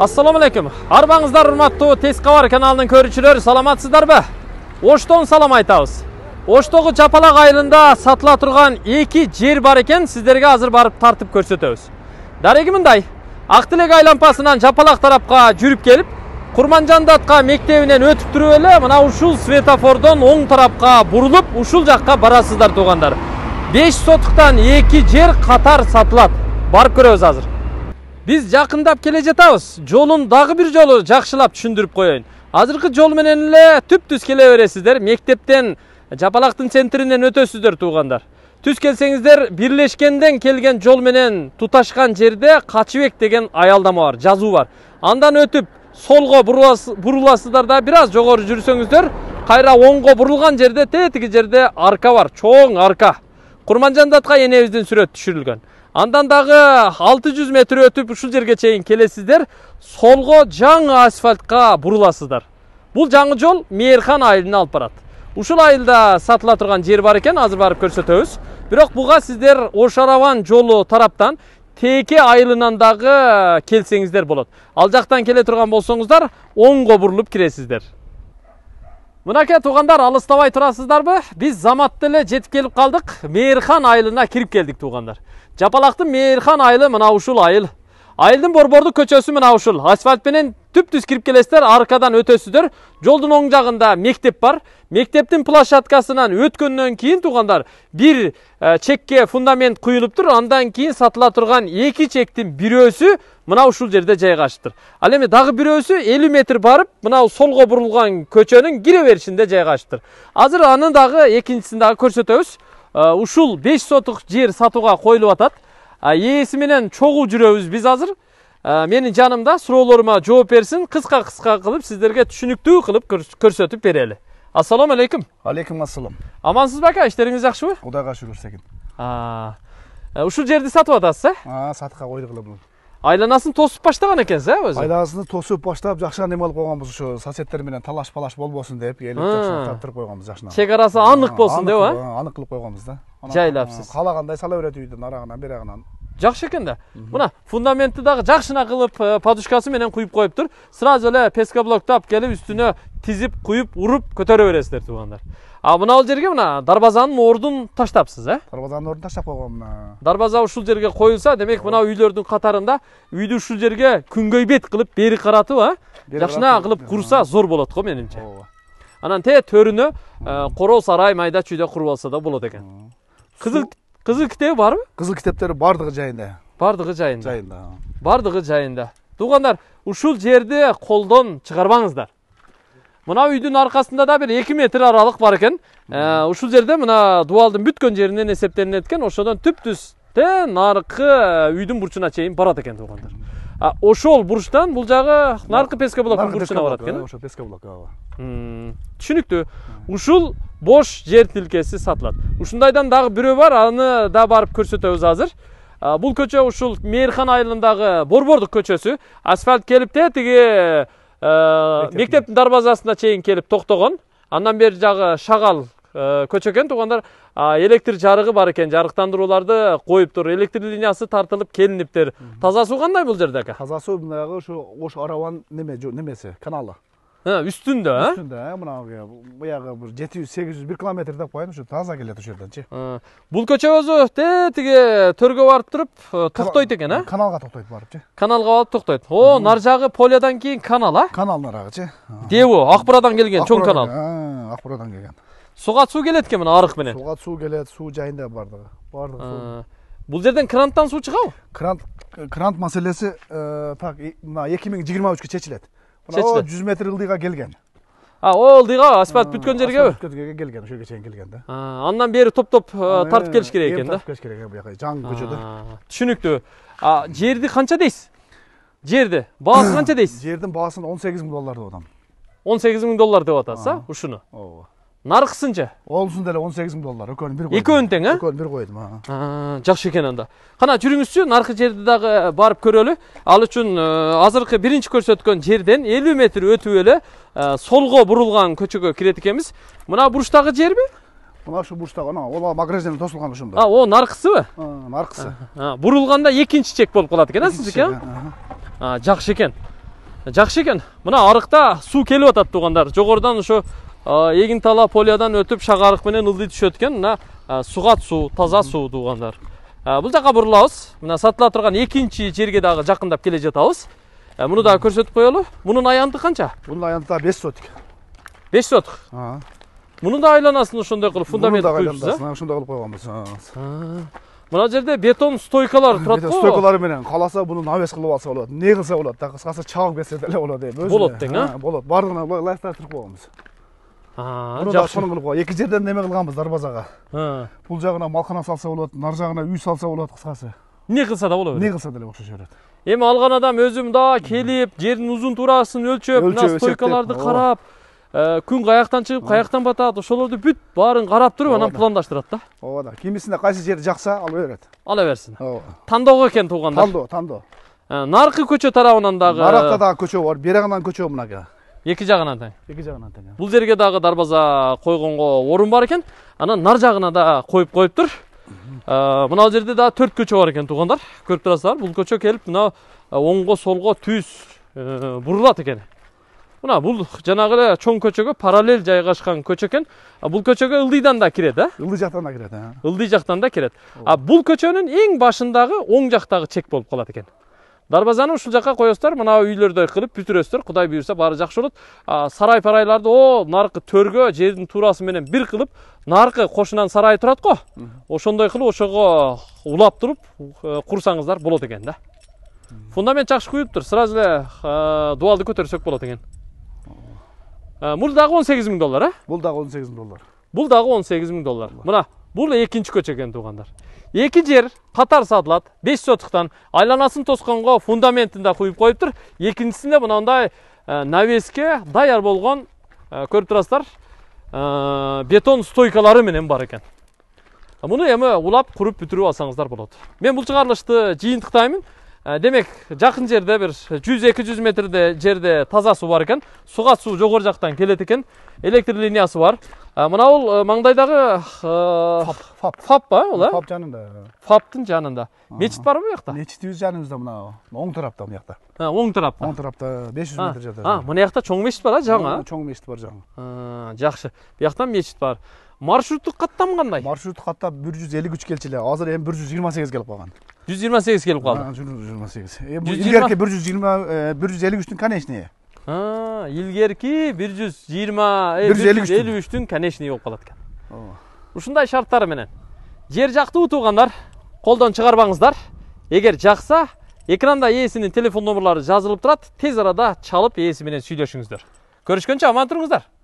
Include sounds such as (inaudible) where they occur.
Ассаламу алейкум. Арбаңыздар урматтуу Тез Кабар каналынын көрүүчүлөрү, саламатсыздарбы? Оштон салам айтабыз. Оштогу Чапалак айылында сатыла турган эки жер бар екен сиздерге азыр барып тартып көрсөтөбүз. Дареги мындай. Ак Тилек айлампасынан Чапалак тарапка жүрүп келип, Курманжан датка мектебинен өтүп туруп эле, мына ушул светофордон оң тарапқа бурулуп, ушул жаққа барасыздар туугандар. 5 сотықтан эки жер қатар сатылат. Барып көрөбүз азыр биз жақындап келе жатабыз жолун дагы бир жолу жакшылап түшүндүрүп коеюн азыркы жол менен эле түп-түз келе бересиздер мектептен жапалактын центринен өтөсүздөр туугандар түз келсеңиздер бирлешкенден келген жол менен туташкан жерде качыбек деген аялдама бар жазуу бар андан өтүп солго буруласыздар да бир аз жогору жүрсөңүздөр кайра оңго бурулган жерде тетиги жерде арка бар чоң арка курманжан датка энебиздин сүрөтү түшүрүлгөн андан дагы 600 метр өтүп ушул жерге чейин келесиздер солго жаңы асфальтка буруласыздар бул жаңы жол мээрхан айылына алып барат ушул айылда сатыла турган жер бар экен азыр барып көрсөтөбүз бирок буга сиздер ош жолу тараптан теке айылынан дагы келсеңиздер болот ал жактан келе турган болсоңуздар оңго бурулуп киресиздер мынакей туугандар алыстабай турасыздарбы биз заматта эле жетип келип калдык мээрхан айылына кирип келдик туугандар жапалақты мейірхан айылы мынау ушул айыл Айылдың борбордук көчөсү мына ушул асфальт менен түз кирип келесиздер аркадан өтөсүздөр жолдун оң жағында мектеп бар Мектептің площадкасынан өткөндөн кейін туугандар бир чекке фундамент тұр андан кейін сатыла турган эки чектин бирөөсү мына ушул жерде жайгашыптыр ал дағы бір өсі 50 метр барып мына солго бурулган көчөнүн кире беришинде жайгашыптыр азыр аны дагы экинчисин дагы Э, ушул беш сотук жер сатууга коюлуп атат э, ээси менен чогуу жүрөбүз биз азыр э, менин жанымда суроолорума жооп берсин кыска кыска кылып сиздерге түшүнүктүү кылып көрсөтүп берели ассалому алейкум алейкум ассалам амансызбы ака иштериңиз жакшыбы кудайга шүгүр секин ушул жерди сатып атасыз э сатыкка койдук эле айланасын тосып баштаган экенсиз э өзү айланасын тосуп баштап жакшы эме алып койгонбуз ушу соседтер менен талаш палаш болбосун деп элип жакшынакы таптырып койгонбуз жакшынакы чек арасы анык болсун деп э аны кылып койгонбуз да жайлапсыз каалагандай сала берет үйдүн арагынан жагынан жакшы экен да мына фундаментти дагы жакшына кылып подушкасы менен куюп коюптур сразу эле пескоблоктап келип үстүнө тизип куюп ұрып көтөрө бересіздер туугандар ал мынау жерге мына дарбазаның ордун таштапсыз ә дарбазаның ордун таштап қойған мына дарбаза ушул жерге қойылса демек мынау үйлердің қатарында үйді ушул жерге күнгөйбет қылып бері қаратып а жакшына қылып курса зор болады го менимче ооба анан тээ төрүнө короо э, сарай майда чүйдө куруп алса да болот экен кызыл кызыл китеби барбы кызыл китептер баардыгы жайында баардыгы жайында жайында баардыгы жайында туугандар ушул жерди колдон чыгарбаңыздар мына үйдүн аркасында да бир эки метр аралык бар экен ушул э, жерде мына дубалдын бүткөн жеринен эсептелинет экен ошодон түп түз те наркы э, үйдүн бурчуна чейин барат экен туугандар ошол бурчтан бул жагы наркы пескоблоктун бурчуна барат экен ошо пескоблок ооба э. түшүнүктүү ушул бош жер тилкеси сатылат ушундайдан дагы бирөө бар аны да барып көрсөтөбүз азыр бул көчө ушул мээрхан айылындагы борбордук көчөсү асфальт келип те тиги ә, э, мектептің дарбазасына чейін келіп тоқтаған андан бері жағы шағал э, көчекен көше электр жарығы бар екен жарықтандыруларды қойып тұр электр линиясы тартылып келініптер таза суу кандай бул жердеги таза суу мынағы ушу ош араван неме немеси каналы үстүндө üstünde үстүндө Üstünde ha mına баягы бир 700-800 бир километр деп коеюн ушу таза келет ушул жерденчи. Бул көчө өзү тетиге төргө барып туруп токтойт экен а? Каналга токтойт барыпчы. Каналга барып токтойт. О, нар жагы полядан кийин канал а? Канал нарагычы. ак бурадан келген чоң канал. бурадан келген. Суга суу келет экен мына арык менен. Суга суу келет, суу жайында баардыгы Бардыгы Бул жерден кранттан суу чыгабы? Крант крант маселеси так мына 2023 чечилет мынау жүз метр ылдыйга келген а ол ылдыйға асфальт бүткен жерге жерге келген ошол чейин келген да андан бери топ топ тартып келиш керек экен да тартып келиш керек экен буяка жаңы көчөдө түшүнүктүү жерди канча дейсиз жерди баасы канча дейсиз (coughs) жердин баасын он сегиз миң доллар деп атам он сегиз миң доллар деп атасыз а ушуну ооба нарқы сынча олсун деле он сегиз миң доллар экөөнүн бир экөөнү тең э экөөнү бир койдум жакшы экен анда кана жүрүңүзчү наркы жерди дагы барып көрөлү ал үчүн э, азыркы биринчи көрсөткөн жерден элүү метр өтүп эле солго бурулган көчөгө кирет экенбиз мына бурчтагы жерби мына ушул бурчтагы ана ооба магрезден тосулган ошондо а о наркысыбы наркысы бурулганда экинчи чек болуп калат экен э сиздики э жакшы экен жакшы экен мына арыкта суу келип атат туугандар жогорудан ошо Э, тала полиядан өтіп шағарық менен ылдый түшөт экен мына э, сугат суу таза суу туугандар э, бул жака бурулабыз мына сатыла турган экинчи жерге дагы жакындап келе жатабыз муну дагы көрсөтүп коелу мунун аянты канча мунун аянты дагы беш сотик беш сотик мунун да айланасын ошондой кылып фундамент куюпсуз э ошондой кылып койгонбуз мына жерде бетон стойкалар турат го стойкалары менен кааласа буну навес кылып алса болот эмне кылса болот кыскасы чабып кетсе деле болот эми болот тең болот баардыгына ылайыкташтырып койгонбуз мұны да соны қылып екі жерден неме қылғанбыз дарбазаға бұл жағына малхана салса болады нар жағына үй салса болады қысқасы не қылса да бола береді не қылса да ұқсас береді эми алған адам өзү мындай келіп жердің ұзын туурасын өлчөп мына стойкаларды қарап э, күн қаяқтан шығып қаяқтан батады ошолорду бүт баарын қарап туруп анан пландаштырат да ооба кимисине кайсы жер жакса ала берет ала берсин ооба тандоого экен туугандар тандоо тандоо э, наркы көчө тарабынан дагы наракта дагы көчө бар бери жагынан көчө мынакей эки жагынан тең эки жагынан тең бул жерге дагы дарбаза койгонго орун бар экен анан нар жагына да коюп ә, коюптур ә, ә, мына жерде дагы төрт көчө бар экен туугандар көрүп турасыздар бул көчө келип мына оңго солго түз бурулат экен мына бул жанагы эле чоң көчөгө параллель жайгашкан көчө экен бул көчөгө ылдыйдан да кирет э ылдый жактан да кирет ылдый жактан да кирет а бул көчөнүн эң башындагы оң жактагы чек болуп калат экен дарбазаны ушул жака коесуздар мына үйлөрдөй кылып бүтүрөсүздөр кудай буюрса баары жакшы болот сарай парайларды о наркы төргө жердин туурасы менен бир кылып наркы кошунанын сарайы турат го ошондой кылып ошого улап туруп курсаңыздар болот экен да фундамент жакшы куюптур сразу эле дубалды көтөрсөк болот экен бул дагы он сегиз миң доллар э бул дагы он сегиз миң доллар бул дагы он сегиз миң доллар мына бұл екінші көше туғандар екі жер қатар садылады, беш сотықтан айланасын тосқанға фундаментін да құйып қойып тұр екіншісінде мынандай э, навеске даяр болған э, көріп тұрасыздар э, бетон стойкалары менен бар екен мұны эми улап құрып бүтүрүп асаңыздар болады. мен бұл шығарылышты жиынтықтаймын. демек жақын жерде бір 100-200 метрде жерде таза су бар екен суға су жоғыр жақтан келет екен электр линиясы бар мынау ә, маңдайдағы э, фап фап па ол фап жанында фаптың жанында мешіт бар ма мына мешіт өз жанымызда мынау оң тарапта мына жақта оң тарапта оң тарапта бес жүз метр жатады а мына жақта чоң мешіт бар а жаңа чоң мешіт бар жаңа жақсы бұл жақтан мешіт бар маршруттық қаттам қандай маршруттық қаттап бір жүз елу келчү эле азыр эми бир жүз жыйырма сегиз келип калган жүз жыйырма сегиз келип калды жүз жыйырма сегиз бир жүз жыйырма бир жүз элүү үчтүн конечныйы илгерки бир жүз жыйырма бир жүз элүү элүү үчтүн конечный болуп калат экен ушундай менен жер жактуу туугандар колдон чыгарбаңыздар эгер жакса экранда ээсинин телефон номерлары жазылып турат тез арада чалып ээси менен сүйлөшүңүздөр көрүшкөнчө аман туруңуздар